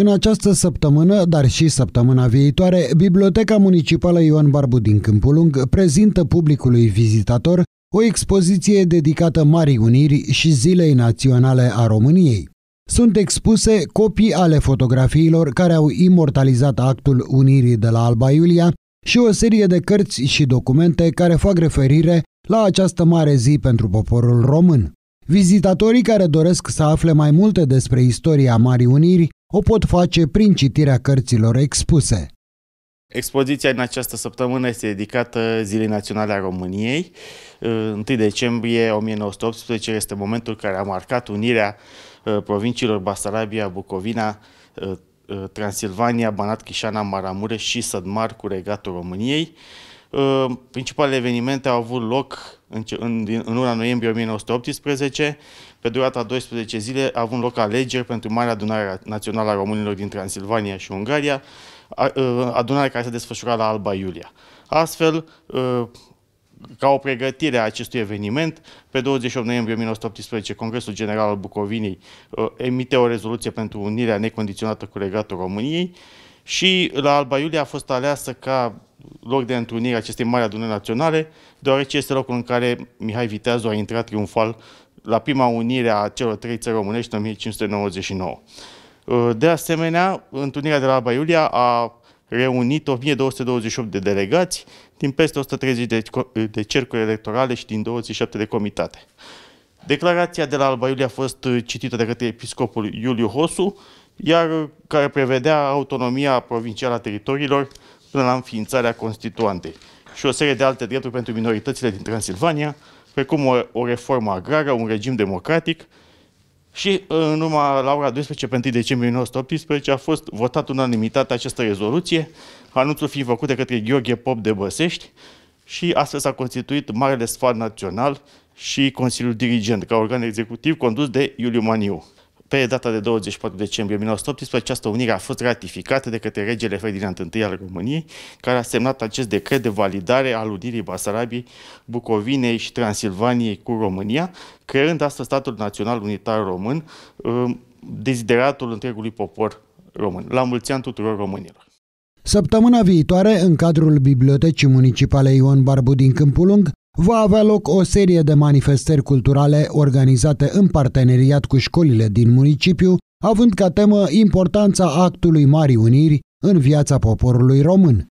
În această săptămână, dar și săptămâna viitoare, Biblioteca Municipală Ioan Barbu din Câmpulung prezintă publicului vizitator o expoziție dedicată Marii Uniri și Zilei Naționale a României. Sunt expuse copii ale fotografiilor care au imortalizat actul Unirii de la Alba Iulia și o serie de cărți și documente care fac referire la această mare zi pentru poporul român. Vizitatorii care doresc să afle mai multe despre istoria Marii Uniri o pot face prin citirea cărților expuse. Expoziția în această săptămână este dedicată Zilei Naționale a României. 1 decembrie 1918 este momentul care a marcat unirea uh, provinciilor Basarabia, Bucovina, uh, uh, Transilvania, Banat, Chișana, Maramureș și Sădmar cu regatul României. Uh, principalele evenimente au avut loc în, în, în luna noiembrie 1918, pe durata 12 zile având avut loc alegeri pentru Marea Adunare Națională a Românilor din Transilvania și Ungaria, uh, adunare care se desfășura la Alba Iulia. Astfel, uh, ca o pregătire a acestui eveniment, pe 28 noiembrie 1918, Congresul General al Bucovinei emite o rezoluție pentru unirea necondiționată cu legatul României și la Alba Iulia a fost aleasă ca loc de întrunire acestei mari adunări naționale, deoarece este locul în care Mihai Viteazu a intrat triumfal la prima unire a celor trei țări românești în 1599. Uh, de asemenea, întrunirea de la Alba Iulia a reunit 1228 de delegați din peste 130 de, de cercuri electorale și din 27 de comitate. Declarația de la Alba Iulia a fost citită de către episcopul Iuliu Hosu, iar care prevedea autonomia provincială a teritoriilor, până la înființarea Constituantei și o serie de alte drepturi pentru minoritățile din Transilvania, precum o, o reformă agrară, un regim democratic și uh, în urma la ora 12 pentru 1 decembrie 1918 a fost votat unanimitatea această rezoluție, anunțul fiind făcut de către Gheorghe Pop de Băsești și astfel s-a constituit Marele Sfat Național și Consiliul Dirigent ca organ executiv condus de Iuliu Maniu. Pe data de 24 decembrie 1918, această unire a fost ratificată de către regele Ferdinand I al României, care a semnat acest decret de validare al unirii Basarabiei, Bucovinei și Transilvaniei cu România, creând astfel statul național unitar român, um, dezideratul întregului popor român. La mulți ani tuturor românilor! Săptămâna viitoare, în cadrul Bibliotecii Municipale Ion Barbu din Câmpulung, va avea loc o serie de manifestări culturale organizate în parteneriat cu școlile din municipiu, având ca temă importanța actului Marii Uniri în viața poporului român.